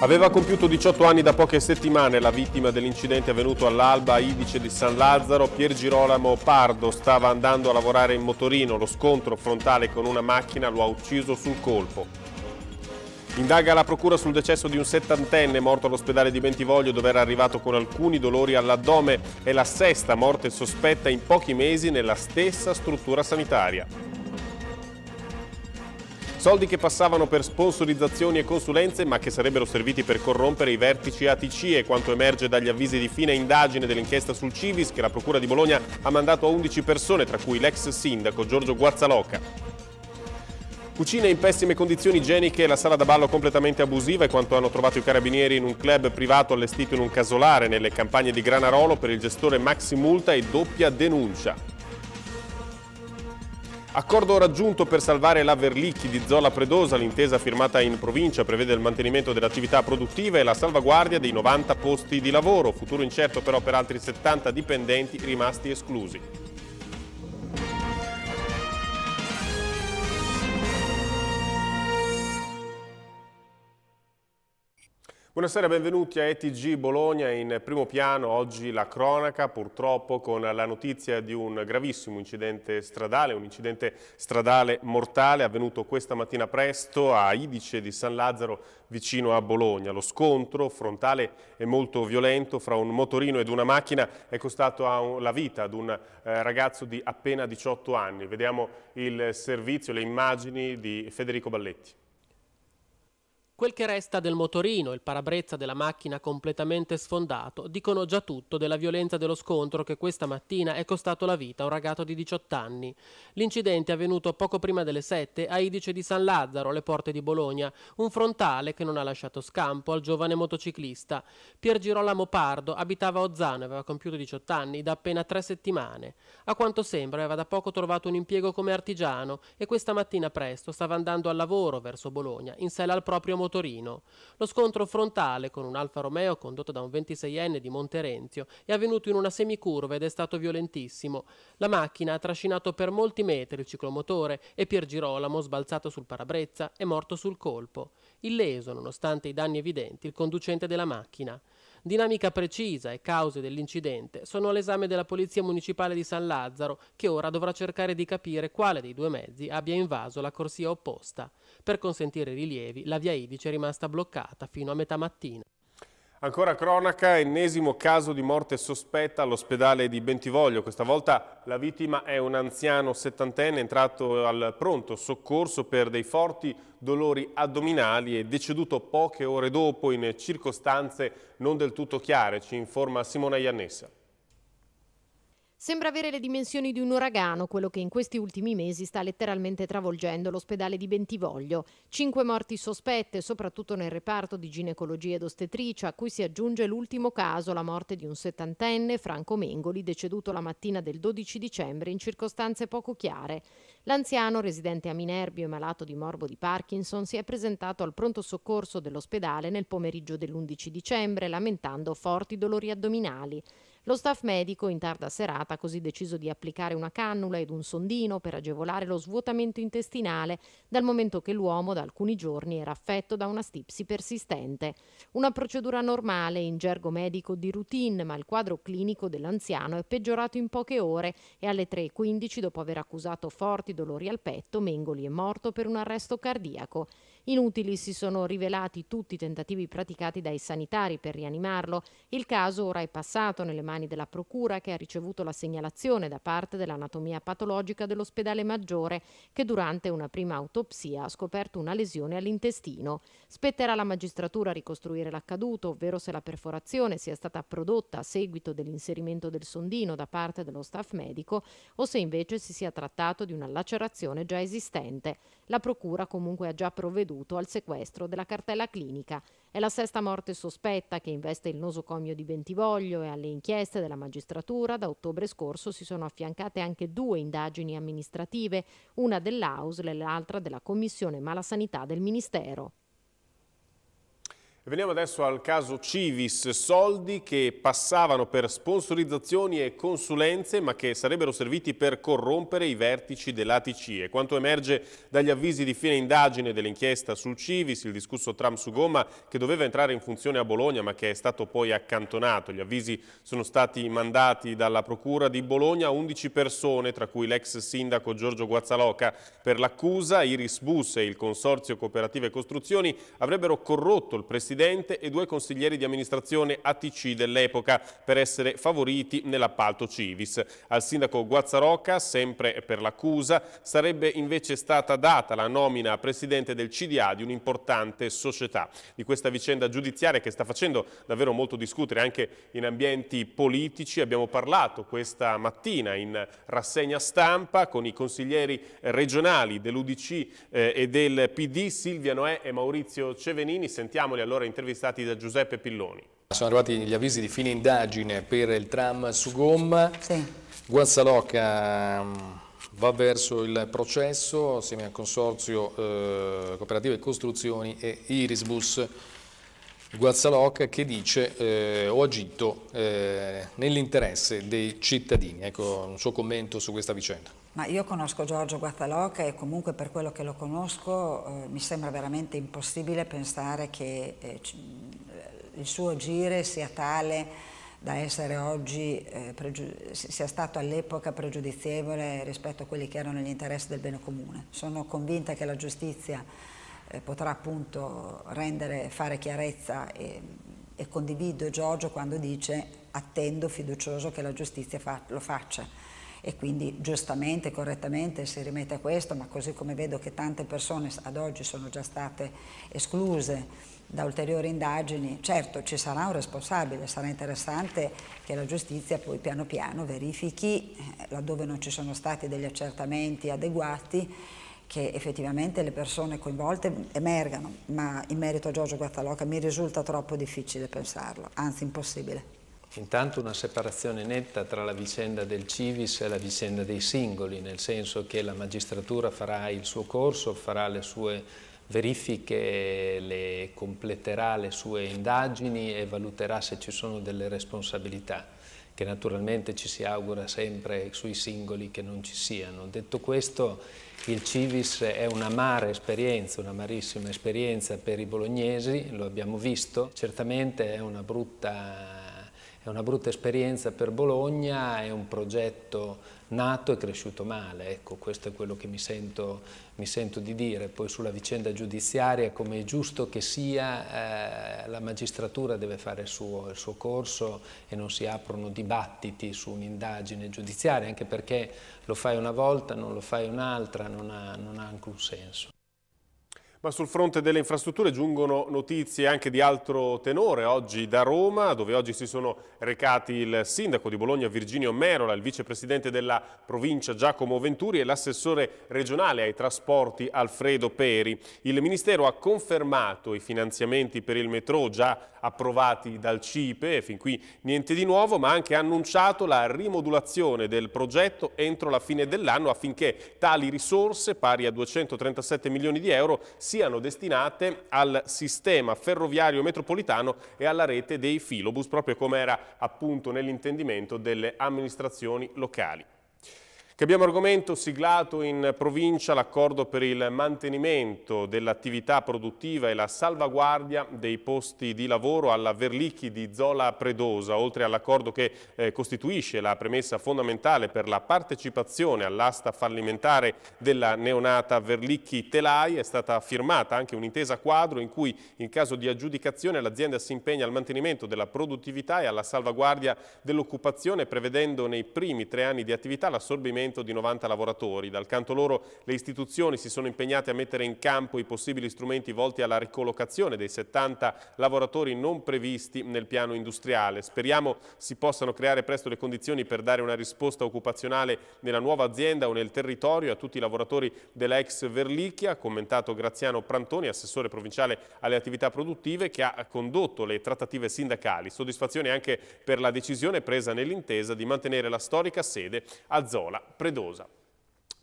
Aveva compiuto 18 anni da poche settimane la vittima dell'incidente avvenuto all'alba a Idice di San Lazzaro, Pier Girolamo Pardo stava andando a lavorare in motorino, lo scontro frontale con una macchina lo ha ucciso sul colpo. Indaga la procura sul decesso di un settantenne morto all'ospedale di Bentivoglio dove era arrivato con alcuni dolori all'addome, è la sesta morte sospetta in pochi mesi nella stessa struttura sanitaria. Soldi che passavano per sponsorizzazioni e consulenze ma che sarebbero serviti per corrompere i vertici ATC e quanto emerge dagli avvisi di fine indagine dell'inchiesta sul Civis che la Procura di Bologna ha mandato a 11 persone tra cui l'ex sindaco Giorgio Guazzaloca. Cucina in pessime condizioni igieniche la sala da ballo completamente abusiva e quanto hanno trovato i carabinieri in un club privato allestito in un casolare nelle campagne di Granarolo per il gestore Maxi Multa e doppia denuncia. Accordo raggiunto per salvare la Verlicchi di Zola Predosa, l'intesa firmata in provincia prevede il mantenimento dell'attività produttiva e la salvaguardia dei 90 posti di lavoro, futuro incerto però per altri 70 dipendenti rimasti esclusi. Buonasera, benvenuti a ETG Bologna in primo piano. Oggi la cronaca, purtroppo con la notizia di un gravissimo incidente stradale, un incidente stradale mortale avvenuto questa mattina presto a Idice di San Lazzaro vicino a Bologna. Lo scontro frontale e molto violento fra un motorino ed una macchina è costato la vita ad un eh, ragazzo di appena 18 anni. Vediamo il servizio, le immagini di Federico Balletti. Quel che resta del motorino, il parabrezza della macchina completamente sfondato, dicono già tutto della violenza dello scontro che questa mattina è costato la vita a un ragazzo di 18 anni. L'incidente è avvenuto poco prima delle 7 a Idice di San Lazzaro, alle porte di Bologna, un frontale che non ha lasciato scampo al giovane motociclista. Pier Girolamo Pardo abitava a Ozzano e aveva compiuto 18 anni da appena tre settimane. A quanto sembra aveva da poco trovato un impiego come artigiano e questa mattina presto stava andando al lavoro verso Bologna in sella al proprio motorino Torino. Lo scontro frontale con un Alfa Romeo condotto da un 26enne di Monterenzio è avvenuto in una semicurva ed è stato violentissimo. La macchina ha trascinato per molti metri il ciclomotore e Pier Girolamo, sbalzato sul parabrezza, è morto sul colpo. Illeso, nonostante i danni evidenti, il conducente della macchina. Dinamica precisa e cause dell'incidente sono all'esame della Polizia Municipale di San Lazzaro, che ora dovrà cercare di capire quale dei due mezzi abbia invaso la corsia opposta. Per consentire i rilievi, la via Idice è rimasta bloccata fino a metà mattina. Ancora cronaca, ennesimo caso di morte sospetta all'ospedale di Bentivoglio. Questa volta la vittima è un anziano settantenne entrato al pronto soccorso per dei forti dolori addominali e deceduto poche ore dopo in circostanze non del tutto chiare, ci informa Simona Iannessa. Sembra avere le dimensioni di un uragano, quello che in questi ultimi mesi sta letteralmente travolgendo l'ospedale di Bentivoglio. Cinque morti sospette, soprattutto nel reparto di ginecologia ed ostetricia, a cui si aggiunge l'ultimo caso, la morte di un settantenne, Franco Mengoli, deceduto la mattina del 12 dicembre in circostanze poco chiare. L'anziano, residente a Minerbio e malato di morbo di Parkinson, si è presentato al pronto soccorso dell'ospedale nel pomeriggio dell'11 dicembre, lamentando forti dolori addominali. Lo staff medico in tarda serata ha così deciso di applicare una cannula ed un sondino per agevolare lo svuotamento intestinale dal momento che l'uomo da alcuni giorni era affetto da una stipsi persistente. Una procedura normale in gergo medico di routine, ma il quadro clinico dell'anziano è peggiorato in poche ore e alle 3.15 dopo aver accusato forti dolori al petto, Mengoli è morto per un arresto cardiaco. Inutili si sono rivelati tutti i tentativi praticati dai sanitari per rianimarlo. Il caso ora è passato nelle mani della Procura che ha ricevuto la segnalazione da parte dell'anatomia patologica dell'ospedale maggiore che durante una prima autopsia ha scoperto una lesione all'intestino. Spetterà alla magistratura ricostruire l'accaduto, ovvero se la perforazione sia stata prodotta a seguito dell'inserimento del sondino da parte dello staff medico o se invece si sia trattato di una lacerazione già esistente. La Procura comunque ha già provveduto contributo al sequestro della cartella clinica. È la sesta morte sospetta che investe il nosocomio di Bentivoglio e alle inchieste della magistratura da ottobre scorso si sono affiancate anche due indagini amministrative, una dell'AUSL e l'altra della Commissione Malasanità del Ministero. Veniamo adesso al caso Civis, soldi che passavano per sponsorizzazioni e consulenze ma che sarebbero serviti per corrompere i vertici dell'ATC. E quanto emerge dagli avvisi di fine indagine dell'inchiesta sul Civis, il discusso tram su gomma che doveva entrare in funzione a Bologna ma che è stato poi accantonato. Gli avvisi sono stati mandati dalla Procura di Bologna a 11 persone, tra cui l'ex sindaco Giorgio Guazzaloca. Per l'accusa Iris Bus e il Consorzio Cooperative Costruzioni avrebbero corrotto il presidente presidente e due consiglieri di amministrazione ATC dell'epoca per essere favoriti nell'appalto Civis. Al sindaco Guazzarocca, sempre per l'accusa, sarebbe invece stata data la nomina a presidente del CDA di un'importante società. Di questa vicenda giudiziaria che sta facendo davvero molto discutere anche in ambienti politici abbiamo parlato questa mattina in rassegna stampa con i consiglieri regionali dell'Udc eh, e del PD Silvia Noè e Maurizio Cevenini. Sentiamoli allora intervistati da Giuseppe Pilloni. Sono arrivati gli avvisi di fine indagine per il tram su gomma. Sì. Guazzalocca mm, va verso il processo assieme al consorzio eh, cooperative costruzioni e Irisbus. Guazzaloc che dice eh, ho agito eh, nell'interesse dei cittadini. Ecco un suo commento su questa vicenda. Ma io conosco Giorgio Guazzalocca e comunque per quello che lo conosco eh, mi sembra veramente impossibile pensare che eh, eh, il suo agire sia tale da essere oggi, eh, sia stato all'epoca pregiudizievole rispetto a quelli che erano gli interessi del bene comune. Sono convinta che la giustizia eh, potrà appunto rendere, fare chiarezza e, e, condivido Giorgio quando dice attendo fiducioso che la giustizia fa, lo faccia e quindi giustamente, correttamente si rimette a questo, ma così come vedo che tante persone ad oggi sono già state escluse da ulteriori indagini, certo ci sarà un responsabile, sarà interessante che la giustizia poi piano piano verifichi eh, laddove non ci sono stati degli accertamenti adeguati che effettivamente le persone coinvolte emergano, ma in merito a Giorgio Guattaloca mi risulta troppo difficile pensarlo, anzi impossibile. Intanto una separazione netta tra la vicenda del Civis e la vicenda dei singoli, nel senso che la magistratura farà il suo corso, farà le sue verifiche, le completerà le sue indagini e valuterà se ci sono delle responsabilità che naturalmente ci si augura sempre sui singoli che non ci siano. Detto questo, il Civis è un'amara esperienza, un'amarissima esperienza per i bolognesi, lo abbiamo visto, certamente è una brutta, è una brutta esperienza per Bologna, è un progetto nato e cresciuto male, ecco, questo è quello che mi sento, mi sento, di dire. Poi sulla vicenda giudiziaria, come è giusto che sia, eh, la magistratura deve fare il suo, il suo, corso e non si aprono dibattiti su un'indagine giudiziaria, anche perché lo fai una volta, non lo fai un'altra, non non ha alcun senso. Ma sul fronte delle infrastrutture giungono notizie anche di altro tenore. Oggi da Roma, dove oggi si sono recati il sindaco di Bologna Virginio Merola, il vicepresidente della provincia Giacomo Venturi e l'assessore regionale ai trasporti Alfredo Peri. Il Ministero ha confermato i finanziamenti per il metro già approvati dal CIPE, fin qui niente di nuovo, ma ha anche annunciato la rimodulazione del progetto entro la fine dell'anno affinché tali risorse, pari a 237 milioni di euro, siano destinate al sistema ferroviario metropolitano e alla rete dei filobus, proprio come era appunto nell'intendimento delle amministrazioni locali. Cambiamo argomento, siglato in provincia l'accordo per il mantenimento dell'attività produttiva e la salvaguardia dei posti di lavoro alla Verlicchi di Zola Predosa, oltre all'accordo che eh, costituisce la premessa fondamentale per la partecipazione all'asta fallimentare della neonata Verlicchi Telai, è stata firmata anche un'intesa quadro in cui in caso di aggiudicazione l'azienda si impegna al mantenimento della produttività e alla salvaguardia dell'occupazione prevedendo nei primi tre anni di attività l'assorbimento licenziamento di 90 lavoratori. Dal canto loro le istituzioni si sono impegnate a mettere in campo i possibili strumenti volti alla ricollocazione dei 70 lavoratori non previsti nel piano industriale. Speriamo si possano creare presto le condizioni per dare una risposta occupazionale nella nuova azienda o nel territorio a tutti i lavoratori della ex Verlicchia, commentato Graziano Prantoni, assessore provinciale alle attività produttive, che ha condotto le trattative sindacali. Soddisfazione anche per la decisione presa nell'intesa di mantenere la storica sede a Zola Predosa.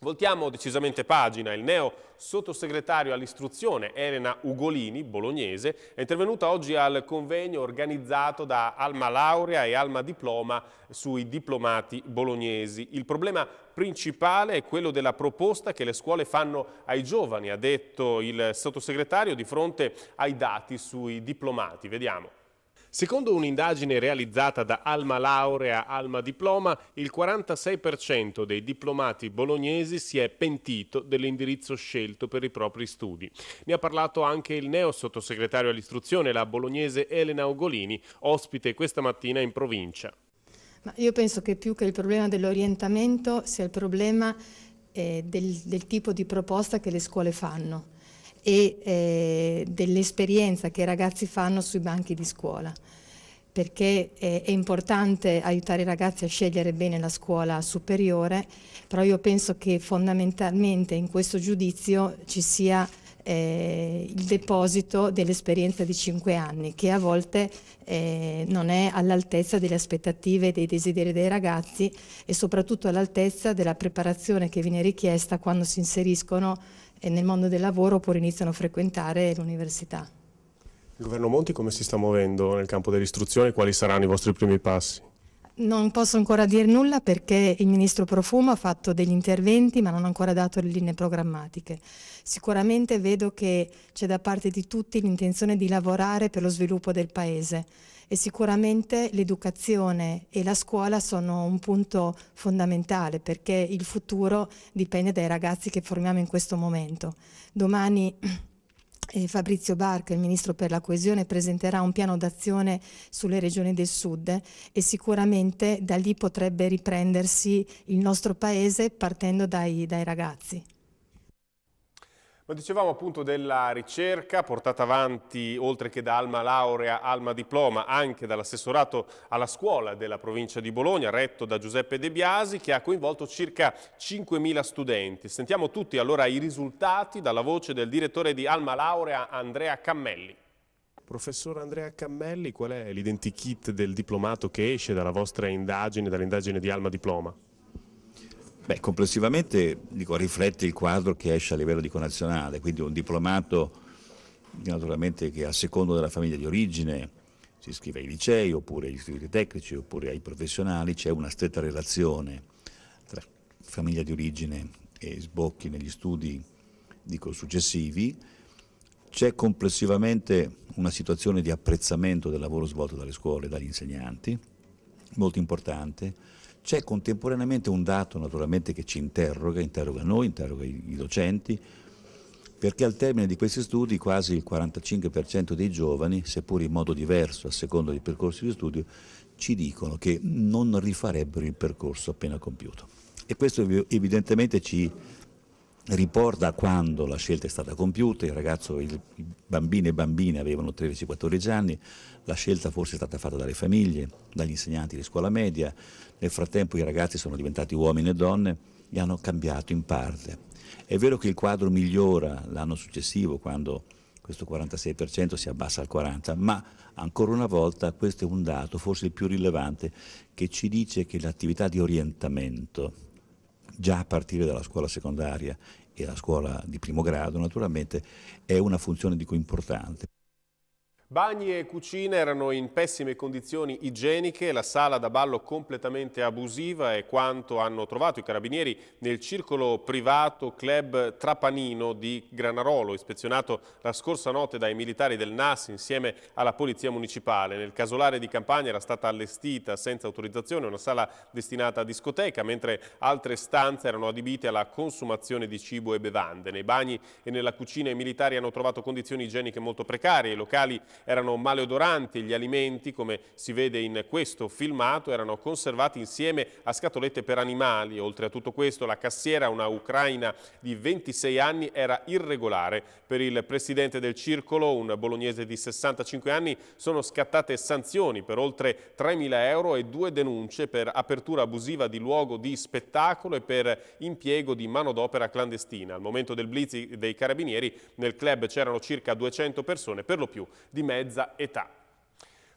Voltiamo decisamente pagina, il neo sottosegretario all'istruzione Elena Ugolini, bolognese, è intervenuta oggi al convegno organizzato da Alma Laurea e Alma Diploma sui diplomati bolognesi. Il problema principale è quello della proposta che le scuole fanno ai giovani, ha detto il sottosegretario di fronte ai dati sui diplomati. Vediamo. Secondo un'indagine realizzata da Alma Laurea Alma Diploma, il 46% dei diplomati bolognesi si è pentito dell'indirizzo scelto per i propri studi. Ne ha parlato anche il neo sottosegretario all'istruzione, la bolognese Elena Ugolini, ospite questa mattina in provincia. Ma io penso che più che il problema dell'orientamento sia il problema eh, del, del tipo di proposta che le scuole fanno e eh, dell'esperienza che i ragazzi fanno sui banchi di scuola perché eh, è, importante aiutare i ragazzi a scegliere bene la scuola superiore, però io penso che fondamentalmente in questo giudizio ci sia eh, il deposito dell'esperienza di cinque anni, che a volte eh, non è all'altezza delle aspettative e dei desideri dei ragazzi e soprattutto all'altezza della preparazione che viene richiesta quando si inseriscono e nel mondo del lavoro oppure iniziano a frequentare l'università. Il governo Monti come si sta muovendo nel campo dell'istruzione e quali saranno i vostri primi passi? Non posso ancora dire nulla perché il ministro Profumo ha fatto degli interventi ma non ha ancora dato le linee programmatiche. Sicuramente vedo che c'è da parte di tutti l'intenzione di lavorare per lo sviluppo del Paese e sicuramente l'educazione e la scuola sono un punto fondamentale perché il futuro dipende dai ragazzi che formiamo in questo momento. Domani eh, Fabrizio Barca, il Ministro per la Coesione, presenterà un piano d'azione sulle regioni del Sud e sicuramente da lì potrebbe riprendersi il nostro Paese partendo dai, dai ragazzi. Ma dicevamo appunto della ricerca portata avanti oltre che da Alma Laurea, Alma Diploma, anche dall'assessorato alla scuola della provincia di Bologna, retto da Giuseppe De Biasi, che ha coinvolto circa 5.000 studenti. Sentiamo tutti allora i risultati dalla voce del direttore di Alma Laurea, Andrea Cammelli. Professor Andrea Cammelli, qual è l'identikit del diplomato che esce dalla vostra indagine, dall'indagine di Alma Diploma? Beh, complessivamente dico, riflette il quadro che esce a livello dico, nazionale, quindi un diplomato naturalmente che a secondo della famiglia di origine si iscrive ai licei oppure agli istituti tecnici oppure ai professionali, c'è una stretta relazione tra famiglia di origine e sbocchi negli studi dico, successivi, c'è complessivamente una situazione di apprezzamento del lavoro svolto dalle scuole e dagli insegnanti, molto importante, c'è contemporaneamente un dato naturalmente che ci interroga, interroga noi, interroga i, i docenti, perché al termine di questi studi quasi il 45% dei giovani, seppur in modo diverso a seconda dei percorsi di studio, ci dicono che non rifarebbero il percorso appena compiuto. E questo evidentemente ci riporta quando la scelta è stata compiuta, il ragazzo, i bambini e bambine avevano 13-14 anni, la scelta forse è stata fatta dalle famiglie, dagli insegnanti di scuola media, nel frattempo i ragazzi sono diventati uomini e donne e hanno cambiato in parte. È vero che il quadro migliora l'anno successivo quando questo 46% si abbassa al 40%, ma ancora una volta questo è un dato, forse il più rilevante, che ci dice che l'attività di orientamento già a partire dalla scuola secondaria e la scuola di primo grado, naturalmente, è una funzione di cui importante. Bagni e cucina erano in pessime condizioni igieniche, la sala da ballo completamente abusiva è quanto hanno trovato i carabinieri nel circolo privato club Trapanino di Granarolo, ispezionato la scorsa notte dai militari del NAS insieme alla polizia municipale. Nel casolare di campagna era stata allestita senza autorizzazione una sala destinata a discoteca, mentre altre stanze erano adibite alla consumazione di cibo e bevande. Nei bagni e nella cucina i militari hanno trovato condizioni igieniche molto precarie, i locali erano maleodoranti, gli alimenti, come si vede in questo filmato, erano conservati insieme a scatolette per animali. Oltre a tutto questo, la cassiera, una ucraina di 26 anni, era irregolare. Per il presidente del circolo, un bolognese di 65 anni, sono scattate sanzioni per oltre 3.000 euro e due denunce per apertura abusiva di luogo di spettacolo e per impiego di manodopera clandestina. Al momento del blitz dei carabinieri nel club c'erano circa 200 persone, per lo più di mezza età.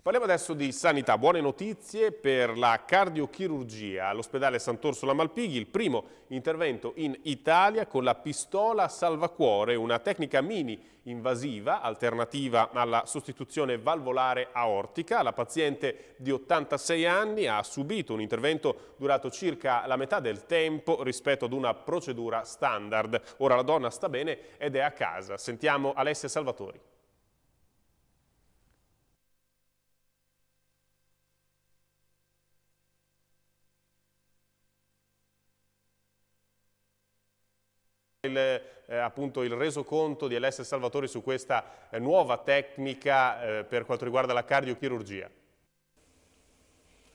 Parliamo adesso di sanità. Buone notizie per la cardiochirurgia all'ospedale Sant'Orsola Malpighi, il primo intervento in Italia con la pistola salvacuore, una tecnica mini invasiva alternativa alla sostituzione valvolare aortica. La paziente di 86 anni ha subito un intervento durato circa la metà del tempo rispetto ad una procedura standard. Ora la donna sta bene ed è a casa. Sentiamo Alessia Salvatori. il, eh, appunto, il resoconto di Alessia Salvatori su questa eh, nuova tecnica eh, per quanto riguarda la cardiochirurgia.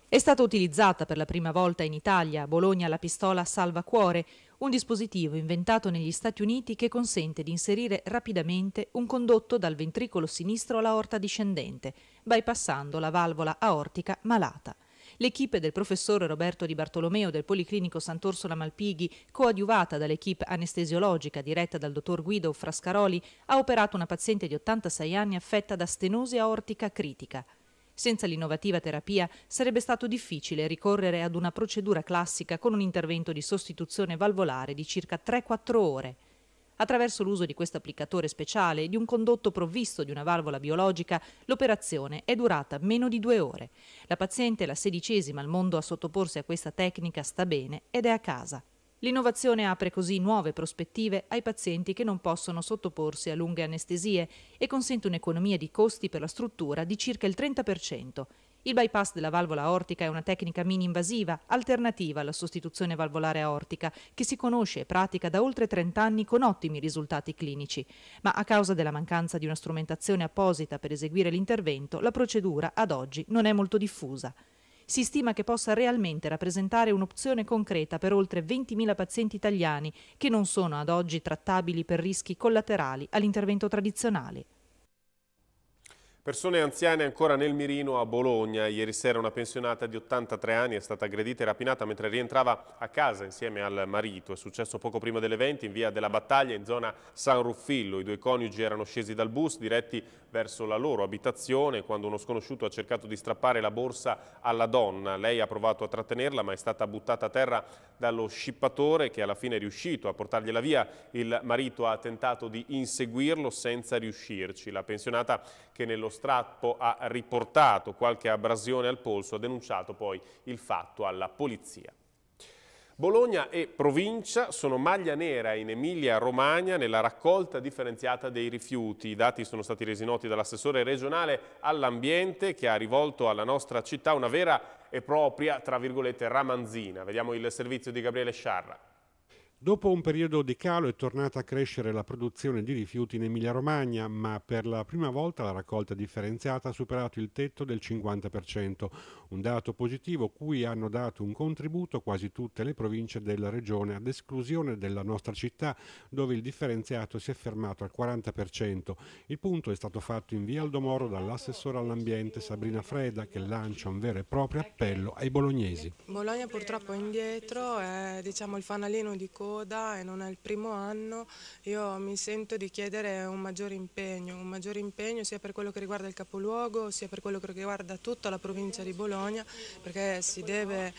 È stata utilizzata per la prima volta in Italia, a Bologna, la pistola salvacuore, un dispositivo inventato negli Stati Uniti che consente di inserire rapidamente un condotto dal ventricolo sinistro alla aorta discendente, bypassando la valvola aortica malata. L'equipe del professor Roberto Di Bartolomeo del Policlinico Sant'Orsola Malpighi, coadiuvata dall'equipe anestesiologica diretta dal dottor Guido Frascaroli, ha operato una paziente di 86 anni affetta da stenosi aortica critica. Senza l'innovativa terapia sarebbe stato difficile ricorrere ad una procedura classica con un intervento di sostituzione valvolare di circa 3-4 ore. Attraverso l'uso di questo applicatore speciale e di un condotto provvisto di una valvola biologica, l'operazione è durata meno di due ore. La paziente, la sedicesima al mondo a sottoporsi a questa tecnica, sta bene ed è a casa. L'innovazione apre così nuove prospettive ai pazienti che non possono sottoporsi a lunghe anestesie e consente un'economia di costi per la struttura di circa il 30%. Il bypass della valvola aortica è una tecnica mini-invasiva, alternativa alla sostituzione valvolare aortica, che si conosce e pratica da oltre 30 anni con ottimi risultati clinici. Ma a causa della mancanza di una strumentazione apposita per eseguire l'intervento, la procedura ad oggi non è molto diffusa si stima che possa realmente rappresentare un'opzione concreta per oltre 20.000 pazienti italiani che non sono ad oggi trattabili per rischi collaterali all'intervento tradizionale. Persone anziane ancora nel mirino a Bologna. Ieri sera una pensionata di 83 anni è stata aggredita e rapinata mentre rientrava a casa insieme al marito. È successo poco prima delle 20 in via della Battaglia in zona San Ruffillo. I due coniugi erano scesi dal bus diretti verso la loro abitazione quando uno sconosciuto ha cercato di strappare la borsa alla donna. Lei ha provato a trattenerla ma è stata buttata a terra dallo scippatore che alla fine è riuscito a portargliela via. Il marito ha tentato di inseguirlo senza riuscirci. La pensionata che nello strappo ha riportato qualche abrasione al polso, ha denunciato poi il fatto alla polizia. Bologna e provincia sono maglia nera in Emilia-Romagna nella raccolta differenziata dei rifiuti. I dati sono stati resi noti dall'assessore regionale all'ambiente che ha rivolto alla nostra città una vera e propria, tra virgolette, ramanzina. Vediamo il servizio di Gabriele Sciarra. Dopo un periodo di calo è tornata a crescere la produzione di rifiuti in Emilia-Romagna, ma per la prima volta la raccolta differenziata ha superato il tetto del 50%, un dato positivo cui hanno dato un contributo quasi tutte le province della regione, ad esclusione della nostra città, dove il differenziato si è fermato al 40%. Il punto è stato fatto in via Aldomoro dall'assessore all'ambiente Sabrina Freda, che lancia un vero e proprio appello ai bolognesi. Bologna purtroppo è indietro, è diciamo, il fanalino di coda coda e non è il primo anno, io mi sento di chiedere un maggiore impegno, un maggiore impegno sia per quello che riguarda il capoluogo, sia per quello che riguarda tutta la provincia di Bologna, perché si deve eh,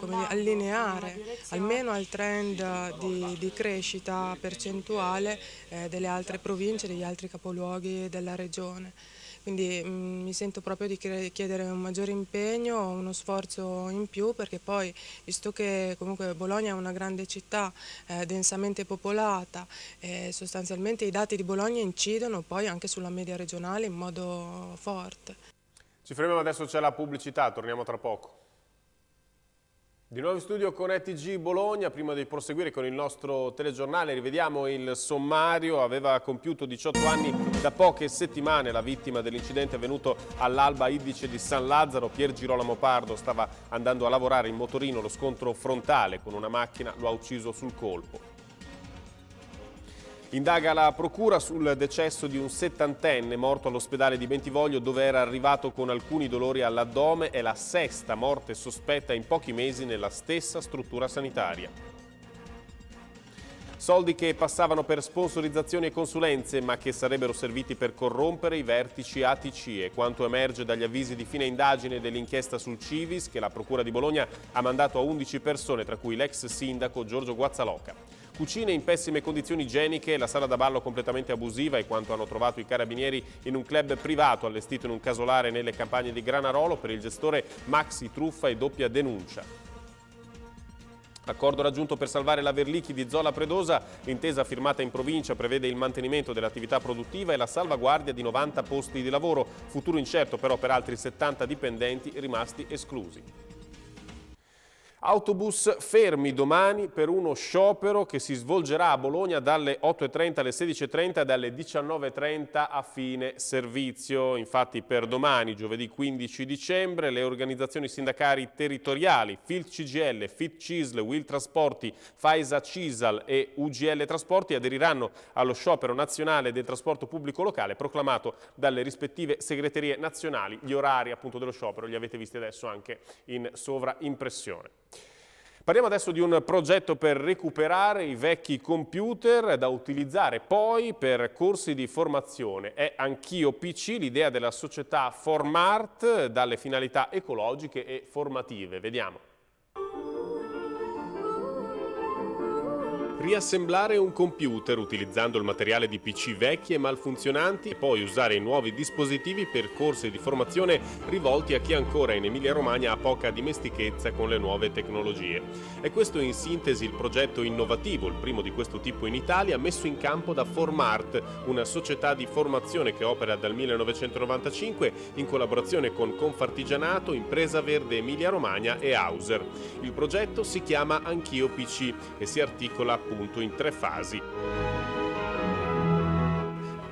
dire, allineare almeno al trend di, di crescita percentuale eh, delle altre province, degli altri capoluoghi della regione quindi mh, mm, mi sento proprio di chiedere un maggiore impegno, uno sforzo in più perché poi visto che comunque Bologna è una grande città eh, densamente popolata eh, sostanzialmente i dati di Bologna incidono poi anche sulla media regionale in modo forte. Ci fermiamo adesso, c'è la pubblicità, torniamo tra poco. Di nuovo in studio con ETG Bologna, prima di proseguire con il nostro telegiornale rivediamo il sommario, aveva compiuto 18 anni da poche settimane la vittima dell'incidente avvenuto all'alba Idice di San Lazzaro, Pier Girolamo Pardo stava andando a lavorare in motorino, lo scontro frontale con una macchina lo ha ucciso sul colpo. Indaga la procura sul decesso di un settantenne morto all'ospedale di Bentivoglio dove era arrivato con alcuni dolori all'addome. È la sesta morte sospetta in pochi mesi nella stessa struttura sanitaria. Soldi che passavano per sponsorizzazioni e consulenze ma che sarebbero serviti per corrompere i vertici ATC e quanto emerge dagli avvisi di fine indagine dell'inchiesta sul Civis che la Procura di Bologna ha mandato a 11 persone tra cui l'ex sindaco Giorgio Guazzaloca. Cucine in pessime condizioni igieniche, la sala da ballo completamente abusiva e quanto hanno trovato i carabinieri in un club privato allestito in un casolare nelle campagne di Granarolo per il gestore Maxi Truffa e doppia denuncia. Accordo raggiunto per salvare la Verlichi di Zola Predosa, l'intesa firmata in provincia prevede il mantenimento dell'attività produttiva e la salvaguardia di 90 posti di lavoro, futuro incerto però per altri 70 dipendenti rimasti esclusi. Autobus fermi domani per uno sciopero che si svolgerà a Bologna dalle 8.30 alle 16.30 e dalle 19.30 a fine servizio. Infatti per domani, giovedì 15 dicembre, le organizzazioni sindacali territoriali FIL CGL, FIT CISL, WIL Trasporti, FAISA CISAL e UGL Trasporti aderiranno allo sciopero nazionale del trasporto pubblico locale proclamato dalle rispettive segreterie nazionali. Gli orari appunto dello sciopero li avete visti adesso anche in sovraimpressione. Parliamo adesso di un progetto per recuperare i vecchi computer da utilizzare poi per corsi di formazione. È Anch'io PC l'idea della società Formart dalle finalità ecologiche e formative. Vediamo. riassemblare un computer utilizzando il materiale di PC vecchi e malfunzionanti e poi usare i nuovi dispositivi per corsi di formazione rivolti a chi ancora in Emilia-Romagna ha poca dimestichezza con le nuove tecnologie. È questo in sintesi il progetto innovativo, il primo di questo tipo in Italia, messo in campo da Formart, una società di formazione che opera dal 1995 in collaborazione con Confartigianato, Impresa Verde Emilia-Romagna e Hauser. Il progetto si chiama Anch'io PC e si articola appunto in tre fasi.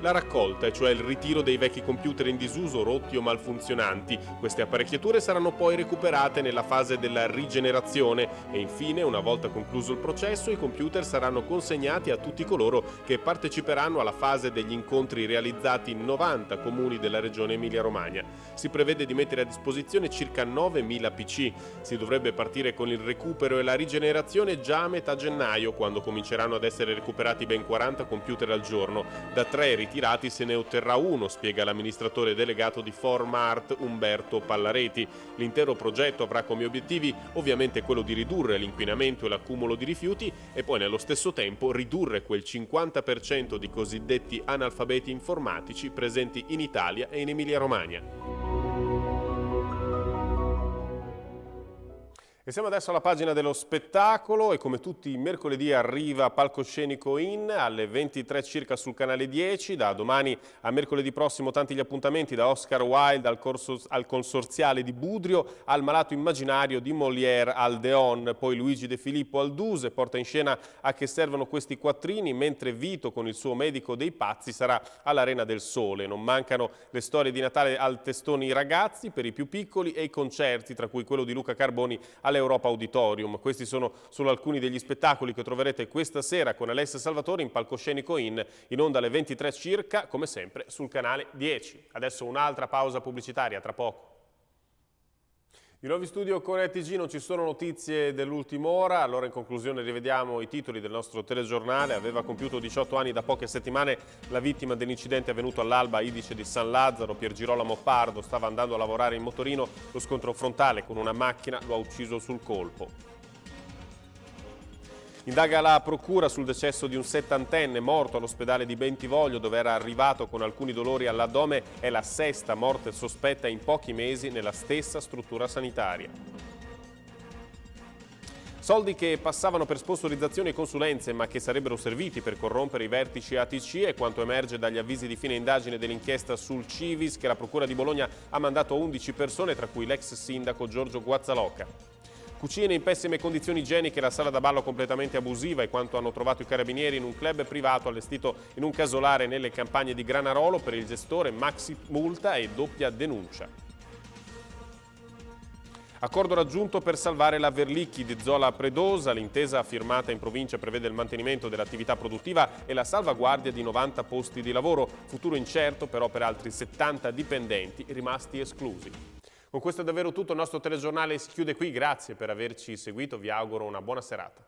La raccolta, cioè il ritiro dei vecchi computer in disuso, rotti o malfunzionanti. Queste apparecchiature saranno poi recuperate nella fase della rigenerazione e infine, una volta concluso il processo, i computer saranno consegnati a tutti coloro che parteciperanno alla fase degli incontri realizzati in 90 comuni della regione Emilia-Romagna. Si prevede di mettere a disposizione circa 9.000 PC. Si dovrebbe partire con il recupero e la rigenerazione già a metà gennaio, quando cominceranno ad essere recuperati ben 40 computer al giorno, da tre ritiri ritirati se ne otterrà uno, spiega l'amministratore delegato di Formart Umberto Pallareti. L'intero progetto avrà come obiettivi ovviamente quello di ridurre l'inquinamento e l'accumulo di rifiuti e poi nello stesso tempo ridurre quel 50% di cosiddetti analfabeti informatici presenti in Italia e in Emilia-Romagna. E siamo adesso alla pagina dello spettacolo e come tutti i mercoledì arriva Palcoscenico In alle 23 circa sul canale 10, da domani a mercoledì prossimo tanti gli appuntamenti da Oscar Wilde al, corso, al consorziale di Budrio, al malato immaginario di Molière al Deon, poi Luigi De Filippo al Duse porta in scena a che servono questi quattrini, mentre Vito con il suo medico dei pazzi sarà all'Arena del Sole. Non mancano le storie di Natale al testone i ragazzi per i più piccoli e i concerti, tra cui quello di Luca Carboni alle Europa Auditorium. Questi sono solo alcuni degli spettacoli che troverete questa sera con Alessia Salvatori in palcoscenico in, in onda alle 23 circa, come sempre sul canale 10. Adesso un'altra pausa pubblicitaria, tra poco. Di nuovo in studio Corea TG non ci sono notizie dell'ultima ora, allora in conclusione rivediamo i titoli del nostro telegiornale. Aveva compiuto 18 anni da poche settimane la vittima dell'incidente avvenuto all'alba Idice di San Lazzaro, Pier Girolamo Pardo, stava andando a lavorare in motorino, lo scontro frontale con una macchina lo ha ucciso sul colpo. Indaga la procura sul decesso di un settantenne morto all'ospedale di Bentivoglio dove era arrivato con alcuni dolori all'addome. È la sesta morte sospetta in pochi mesi nella stessa struttura sanitaria. Soldi che passavano per sponsorizzazioni e consulenze ma che sarebbero serviti per corrompere i vertici ATC è quanto emerge dagli avvisi di fine indagine dell'inchiesta sul Civis che la Procura di Bologna ha mandato a 11 persone tra cui l'ex sindaco Giorgio Guazzalocca. Cucine in pessime condizioni igieniche, la sala da ballo completamente abusiva e quanto hanno trovato i carabinieri in un club privato allestito in un casolare nelle campagne di Granarolo per il gestore maxi multa e doppia denuncia. Accordo raggiunto per salvare la Verlicchi di Zola Predosa. L'intesa firmata in provincia prevede il mantenimento dell'attività produttiva e la salvaguardia di 90 posti di lavoro. Futuro incerto però per altri 70 dipendenti rimasti esclusi. Con questo è davvero tutto, il nostro telegiornale si chiude qui, grazie per averci seguito, vi auguro una buona serata.